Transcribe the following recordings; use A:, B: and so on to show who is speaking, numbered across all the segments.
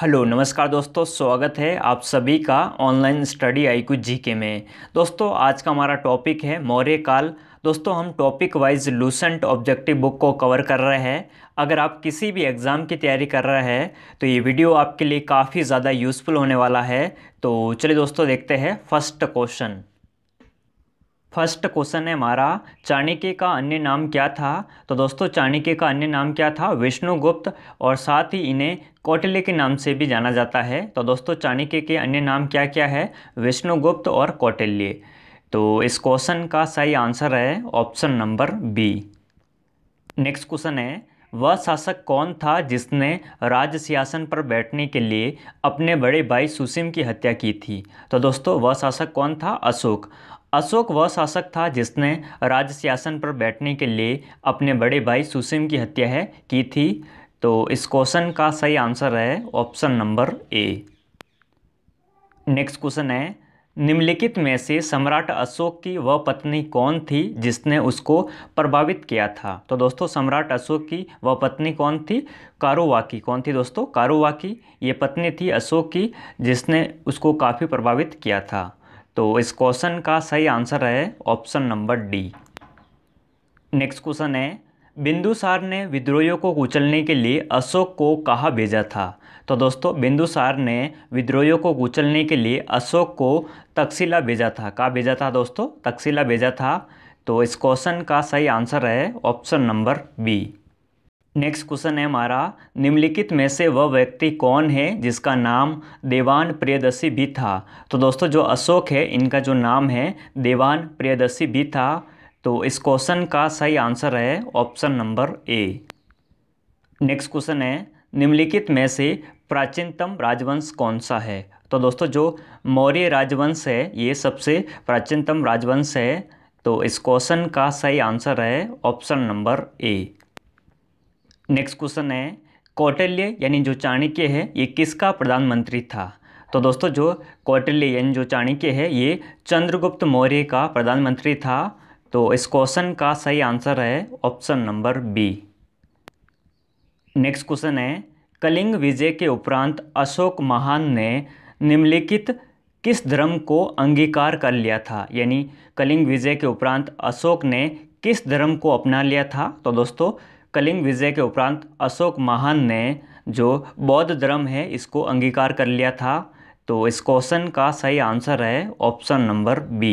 A: hello नमस्कार दोस्तों स्वागत है आप सभी का online study I G GK में दोस्तों आज का हमारा टॉपिक है मौर्य काल दोस्तों हम topic wise Lucent objective book को कवर कर रहे हैं अगर आप किसी भी एग्ज़ाम की तैयारी कर रहे हैं तो ये वीडियो आपके लिए काफ़ी ज़्यादा यूज़फुल होने वाला है तो चलिए दोस्तों देखते हैं फर्स्ट क्वेश्चन फर्स्ट क्वेश्चन है हमारा चाणक्य का अन्य नाम क्या था तो दोस्तों चाणक्य का अन्य नाम क्या था विष्णुगुप्त और साथ ही इन्हें कौटिल्य के नाम से भी जाना जाता है तो दोस्तों चाणक्य के अन्य नाम क्या क्या है विष्णुगुप्त और कौटिल्य तो इस क्वेश्चन का सही आंसर है option number B next question है वह शासक कौन था जिसने राज्य सिंहासन पर बैठने के लिए अपने बड़े भाई सुसिम की हत्या की थी तो दोस्तों वह शासक कौन था अशोक अशोक वह शासक था जिसने राज्य शासन पर बैठने के लिए अपने बड़े भाई सुसीम की हत्या है की थी तो इस क्वेश्चन का सही आंसर है option number A next question है निम्नलिखित में से सम्राट अशोक की वह पत्नी कौन थी जिसने उसको प्रभावित किया था तो दोस्तों सम्राट अशोक की वह पत्नी कौन थी कारोवाकी कौन थी दोस्तों की ये पत्नी थी अशोक की जिसने उसको काफ़ी प्रभावित किया था तो इस क्वेश्चन का सही आंसर है option number D next question है बिंदुसार ने विद्रोहियों को कुचलने के लिए अशोक को कहाँ भेजा था तो दोस्तों बिंदुसार ने विद्रोहियों को कुचलने के लिए अशोक को तकसीला भेजा था कहाँ भेजा था दोस्तों तकसीला भेजा था तो इस क्वेश्चन का सही आंसर है option number B next question है हमारा निम्नलिखित में से वह व्यक्ति कौन है जिसका नाम देवान प्रियदर्शी भी था तो दोस्तों जो अशोक है इनका जो नाम है देवान प्रियदर्शी भी था तो इस क्वेश्चन का सही आंसर है option number A next question है निम्नलिखित में से प्राचीनतम राजवंश कौन सा है तो दोस्तों जो मौर्य राजवंश है ये सबसे प्राचीनतम राजवंश है तो इस क्वेश्चन का सही आंसर है option number A next question है कौटल्य यानी जो चाणक्य है ये किसका प्रधानमंत्री था तो दोस्तों जो कौटल्य यानी जो चाणक्य है ये चंद्रगुप्त मौर्य का प्रधानमंत्री था तो इस क्वेश्चन का सही आंसर है option number B next question है कलिंग विजय के उपरांत अशोक महान ने निम्नलिखित किस धर्म को अंगीकार कर लिया था यानी कलिंग विजय के उपरांत अशोक ने किस धर्म को अपना लिया था तो दोस्तों कलिंग विजय के उपरांत अशोक महान ने जो बौद्ध धर्म है इसको अंगीकार कर लिया था तो इस क्वेश्चन का सही आंसर है option number B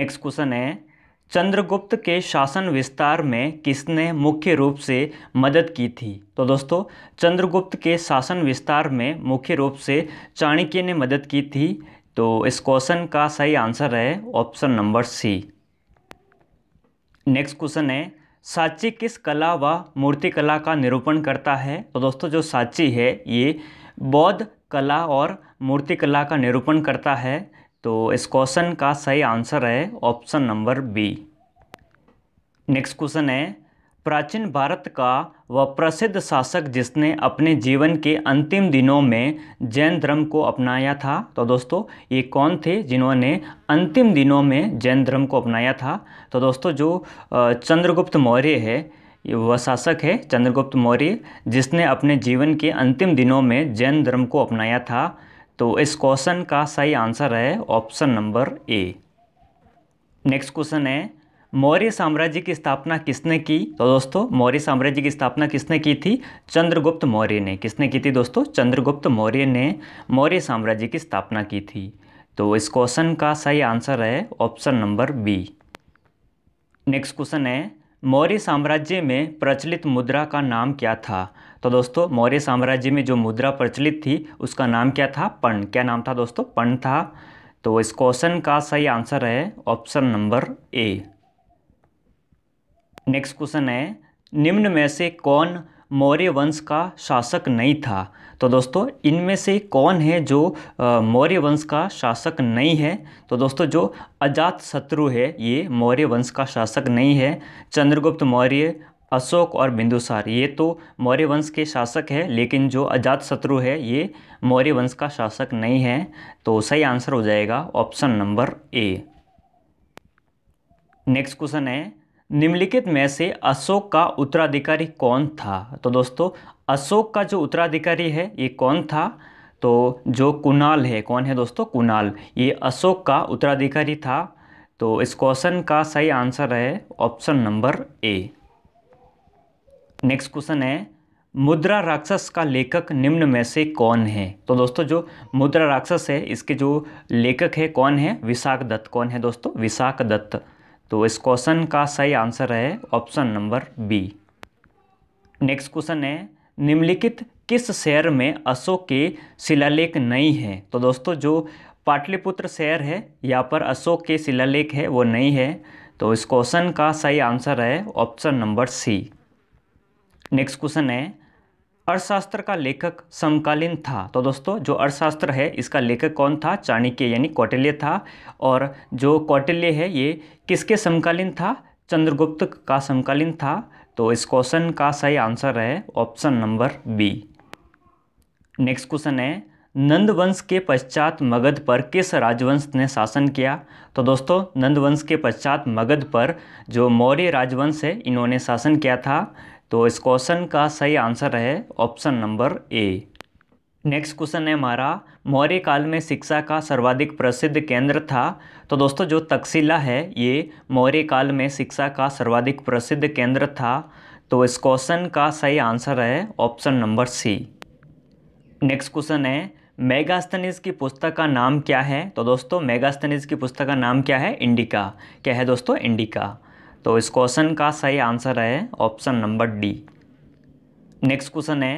A: next question है चंद्रगुप्त के शासन विस्तार में किसने मुख्य रूप से मदद की थी तो दोस्तों चंद्रगुप्त के शासन विस्तार में मुख्य रूप से चाणक्य ने मदद की थी तो इस क्वेश्चन का सही आंसर है option number C next question है साची किस कला व मूर्तिकला का निरूपण करता है तो दोस्तों जो साची है ये बौद्ध कला और मूर्तिकला का निरूपण करता है तो इस क्वेश्चन का सही आंसर है option number B next question है प्राचीन भारत का वह प्रसिद्ध शासक जिसने अपने जीवन के अंतिम दिनों में जैन धर्म को अपनाया था तो दोस्तों ये कौन थे जिन्होंने अंतिम दिनों में जैन धर्म को अपनाया था तो दोस्तों जो चंद्रगुप्त मौर्य है वह शासक है चंद्रगुप्त मौर्य जिसने अपने जीवन के अंतिम दिनों में जैन धर्म को अपनाया था तो इस क्वेश्चन का सही आंसर है option number A next question है मौर्य साम्राज्य की स्थापना किसने की तो दोस्तों मौर्य साम्राज्य की स्थापना किसने की थी चंद्रगुप्त मौर्य ने किसने की थी दोस्तों चंद्रगुप्त मौर्य ने मौर्य साम्राज्य की स्थापना की थी तो इस क्वेश्चन का सही आंसर है option number B next question है मौर्य साम्राज्य में प्रचलित मुद्रा का नाम क्या था तो दोस्तों मौर्य साम्राज्य में जो मुद्रा प्रचलित थी उसका नाम क्या था पण क्या नाम था दोस्तों पण था तो इस क्वेश्चन का सही आंसर है option number A next question है निम्न में से कौन मौर्य वंश का शासक नहीं था तो दोस्तों इनमें से कौन है जो मौर्य वंश का शासक नहीं है तो दोस्तों जो अजात शत्रु है ये मौर्य वंश का शासक नहीं है चंद्रगुप्त मौर्य अशोक और बिंदुसार ये तो मौर्य वंश के शासक है लेकिन जो अजात शत्रु है ये मौर्य वंश का शासक नहीं है तो सही आंसर हो जाएगा option number A next question है निम्नलिखित में से अशोक का उत्तराधिकारी कौन था तो दोस्तों अशोक का जो उत्तराधिकारी है ये कौन था तो जो कुणाल है कौन है दोस्तों कुणाल ये अशोक का उत्तराधिकारी था तो इस क्वेश्चन का सही आंसर है option number A next question Mudrarakshasa राक्षस का लेखक निम्न में से कौन है तो दोस्तों जो मुद्रा राक्षस है इसके जो लेखक है कौन है विशाख दत्त कौन है दोस्तों विशाख दत्त तो इस क्वेश्चन का सही आंसर है option number B next question है निम्नलिखित किस शहर में अशोक के शिलालेख नहीं है तो दोस्तों जो पाटलिपुत्र शहर है यहाँ पर अशोक के शिलालेख है वो नहीं है तो इस क्वेश्चन का सही आंसर है option number C next question है अर्थशास्त्र का लेखक समकालीन था तो दोस्तों जो अर्थशास्त्र है इसका लेखक कौन था चाणक्य यानी कौटिल्य था और जो कौटिल्य है ये किसके समकालीन था चंद्रगुप्त का समकालीन था तो इस क्वेश्चन का सही आंसर है option number B next question है नंद वंश के पश्चात मगध पर किस राजवंश ने शासन किया तो दोस्तों नंद वंश के पश्चात मगध पर जो मौर्य राजवंश है इन्होंने शासन किया था तो इस क्वेश्चन का सही आंसर है option number A next question है हमारा मौर्य काल में शिक्षा का सर्वाधिक प्रसिद्ध केंद्र था तो दोस्तों जो तकसीला है ये मौर्य काल में शिक्षा का सर्वाधिक प्रसिद्ध केंद्र था तो इस क्वेश्चन का सही आंसर है option number C next question है मेगास्तनीज की पुस्तक का नाम क्या है तो दोस्तों मेगास्तनीज की पुस्तक का नाम क्या है इंडिका क्या है दोस्तों इंडिका तो इस क्वेश्चन का सही आंसर है option number D next question है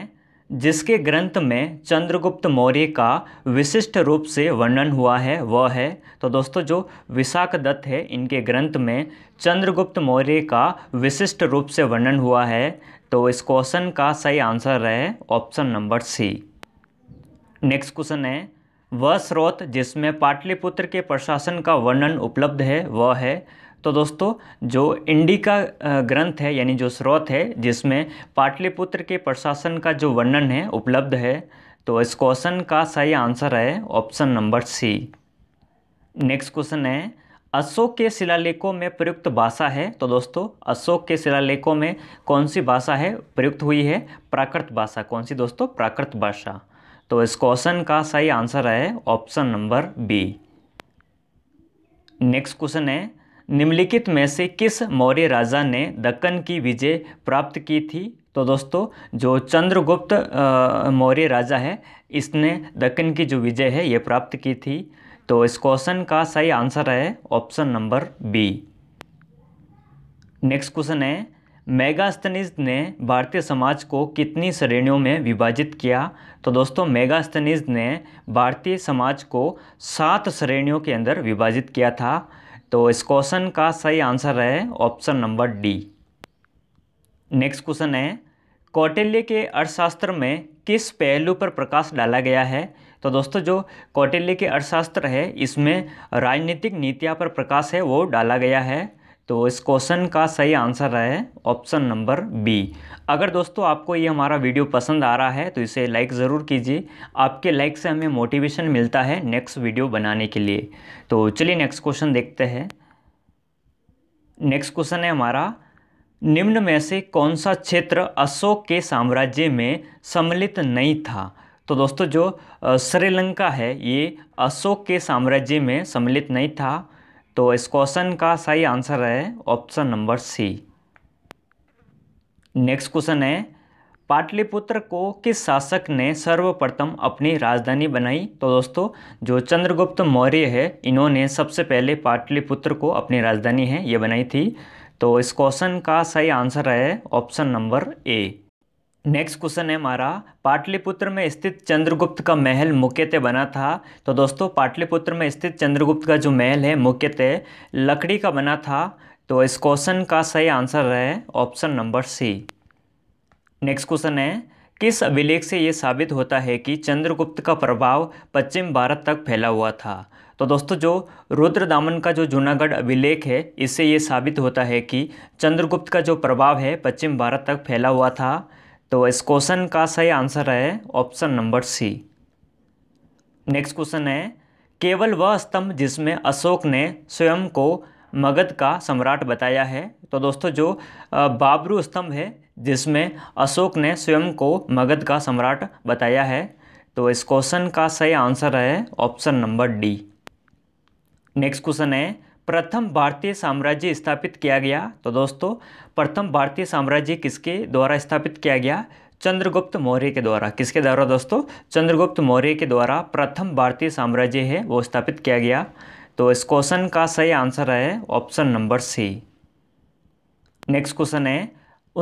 A: जिसके ग्रंथ में चंद्रगुप्त मौर्य का विशिष्ट रूप से वर्णन हुआ है वह है तो दोस्तों जो विशाख दत्त है इनके ग्रंथ में चंद्रगुप्त मौर्य का विशिष्ट रूप से वर्णन हुआ है तो इस क्वेश्चन का सही आंसर है option number C next question है वह स्रोत जिसमें पाटलिपुत्र के प्रशासन का वर्णन उपलब्ध है वह है तो दोस्तों जो इंडिका ग्रंथ है यानी जो स्रोत है जिसमें पाटलिपुत्र के प्रशासन का जो वर्णन है उपलब्ध है तो इस क्वेश्चन का सही आंसर है option number C next question है अशोक के शिलालेखों में प्रयुक्त भाषा है तो दोस्तों अशोक के शिलालेखों में कौन सी भाषा है प्रयुक्त हुई है प्राकृत भाषा कौन सी दोस्तों प्राकृत भाषा तो इस क्वेश्चन का सही आंसर है option number B next question है निम्नलिखित में से किस मौर्य राजा ने दक्कन की विजय प्राप्त की थी तो दोस्तों जो चंद्रगुप्त मौर्य राजा है इसने दक्कन की जो विजय है ये प्राप्त की थी तो इस क्वेश्चन का सही आंसर है option number B next question है मेगास्तनिज ने भारतीय समाज को कितनी श्रेणियों में विभाजित किया तो दोस्तों मेगास्तनिज ने भारतीय समाज को सात श्रेणियों के अंदर विभाजित किया था तो इस क्वेश्चन का सही आंसर है option number D next question है कौटिल्य के अर्थशास्त्र में किस पहलू पर प्रकाश डाला गया है तो दोस्तों जो कौटिल्य के अर्थशास्त्र है इसमें राजनीतिक नीतियाँ पर प्रकाश है वो डाला गया है तो इस क्वेश्चन का सही आंसर है ऑप्शन नंबर बी अगर दोस्तों आपको ये हमारा वीडियो पसंद आ रहा है तो इसे लाइक ज़रूर कीजिए आपके लाइक से हमें मोटिवेशन मिलता है नेक्स्ट वीडियो बनाने के लिए तो चलिए नेक्स्ट क्वेश्चन देखते हैं नेक्स्ट क्वेश्चन है हमारा निम्न में से कौन सा क्षेत्र अशोक के साम्राज्य में सम्मिलित नहीं था तो दोस्तों जो श्रीलंका है ये अशोक के साम्राज्य में सम्मिलित नहीं था तो इस क्वेश्चन का सही आंसर है option number C next question है पाटलिपुत्र को किस शासक ने सर्वप्रथम अपनी राजधानी बनाई तो दोस्तों जो चंद्रगुप्त मौर्य है इन्होंने सबसे पहले पाटलिपुत्र को अपनी राजधानी है ये बनाई थी तो इस क्वेश्चन का सही आंसर है option number A next question है हमारा पाटलिपुत्र में स्थित चंद्रगुप्त का महल मुख्यतः बना था तो दोस्तों पाटलिपुत्र में स्थित चंद्रगुप्त का जो महल है मुख्यतः लकड़ी का बना था तो इस क्वेश्चन का सही आंसर है option number C next question है किस अभिलेख से ये साबित होता है कि चंद्रगुप्त का प्रभाव पश्चिम भारत तक फैला हुआ था तो दोस्तों जो रुद्र दामन का जो जूनागढ़ अभिलेख है इससे ये साबित होता है कि चंद्रगुप्त का जो प्रभाव है पश्चिम भारत तक फैला हुआ था तो इस क्वेश्चन का सही आंसर है option number C next question है केवल वह स्तंभ जिसमें अशोक ने स्वयं को मगध का सम्राट बताया है तो दोस्तों जो बाबरू स्तंभ है जिसमें अशोक ने स्वयं को मगध का सम्राट बताया है तो इस क्वेश्चन का सही आंसर है option number D next question है प्रथम भारतीय साम्राज्य स्थापित किया गया तो दोस्तों प्रथम भारतीय साम्राज्य किसके द्वारा स्थापित किया गया चंद्रगुप्त मौर्य के द्वारा किसके द्वारा दोस्तों चंद्रगुप्त मौर्य के द्वारा प्रथम भारतीय साम्राज्य है वो स्थापित किया गया तो इस क्वेश्चन का सही आंसर है option number C next question है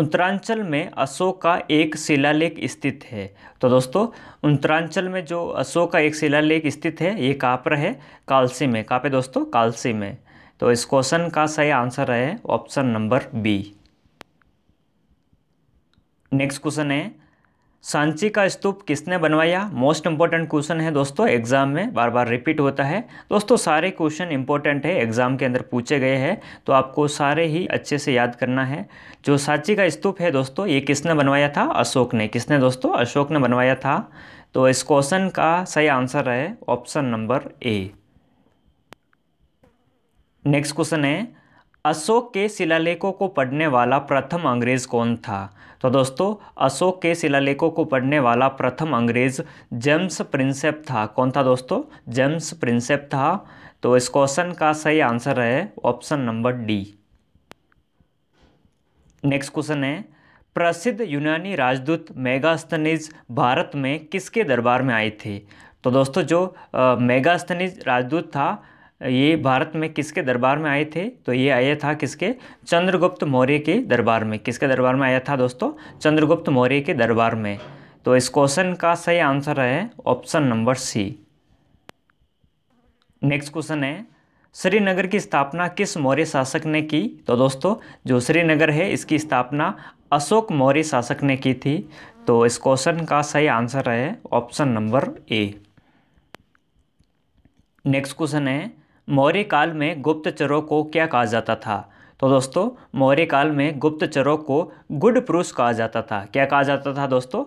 A: उत्तरांचल में अशोक का एक शिलालेख स्थित है तो दोस्तों उत्तरांचल में जो अशोक का एक शिलालेख स्थित है ये कहाँ पर है कालसी में कहाँ पे दोस्तों कालसी में तो इस क्वेश्चन का सही आंसर है option number B next question है सांची का स्तूप किसने बनवाया मोस्ट इंपॉर्टेंट क्वेश्चन है दोस्तों एग्जाम में बार बार रिपीट होता है दोस्तों सारे क्वेश्चन इंपॉर्टेंट है एग्जाम के अंदर पूछे गए हैं तो आपको सारे ही अच्छे से याद करना है जो सांची का स्तूप है दोस्तों ये किसने बनवाया था अशोक ने किसने दोस्तों अशोक ने बनवाया था तो इस क्वेश्चन का सही आंसर है option number A next question है अशोक के शिलालेखों को पढ़ने वाला प्रथम अंग्रेज कौन था तो दोस्तों अशोक के शिलालेखों को पढ़ने वाला प्रथम अंग्रेज जेम्स प्रिंसेप था कौन था दोस्तों जेम्स प्रिंसेप था तो इस क्वेश्चन का सही आंसर है option number D next question है प्रसिद्ध यूनानी राजदूत मेगास्तनीज भारत में किसके दरबार में आए थे तो दोस्तों जो मेगास्तनीज राजदूत था ये भारत में किसके दरबार में आए थे तो ये आया था किसके चंद्रगुप्त मौर्य के दरबार में किसके दरबार में आया था दोस्तों चंद्रगुप्त मौर्य के दरबार में तो इस क्वेश्चन का सही आंसर है option number C next question है श्रीनगर की स्थापना किस मौर्य शासक ने की तो दोस्तों जो श्रीनगर है इसकी स्थापना अशोक मौर्य शासक ने की थी तो इस क्वेश्चन का सही आंसर है option number A next question है मौर्य काल में गुप्तचरों को क्या कहा जाता था तो दोस्तों मौर्य काल में गुप्तचरों को गुड पुरुष कहा जाता था क्या कहा जाता था दोस्तों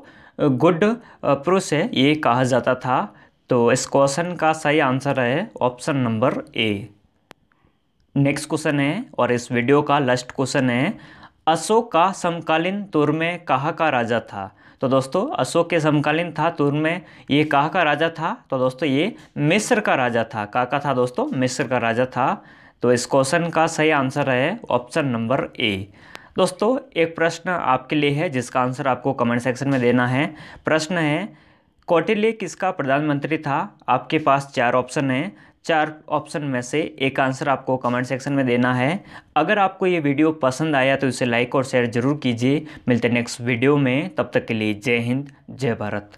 A: गुड पुरुष है ये कहा जाता था तो इस क्वेश्चन का सही आंसर है option number A next question है और इस वीडियो का लास्ट क्वेश्चन है अशोक का समकालीन तुर में कहाँ का राजा था तो दोस्तों अशोक के समकालीन था तुर तो में ये कहाँ का राजा था तो दोस्तों ये मिस्र का राजा था कहाँ का था दोस्तों मिस्र का राजा था तो इस क्वेश्चन का सही आंसर है ऑप्शन नंबर ए दोस्तों एक प्रश्न आपके लिए है जिसका आंसर आपको कमेंट सेक्शन में देना है प्रश्न है कौटिल्य किसका प्रधानमंत्री था आपके पास चार ऑप्शन हैं चार ऑप्शन में से एक आंसर आपको कमेंट सेक्शन में देना है अगर आपको ये वीडियो पसंद आया तो इसे लाइक और शेयर ज़रूर कीजिए मिलते नेक्स्ट वीडियो में तब तक के लिए जय हिंद जय भारत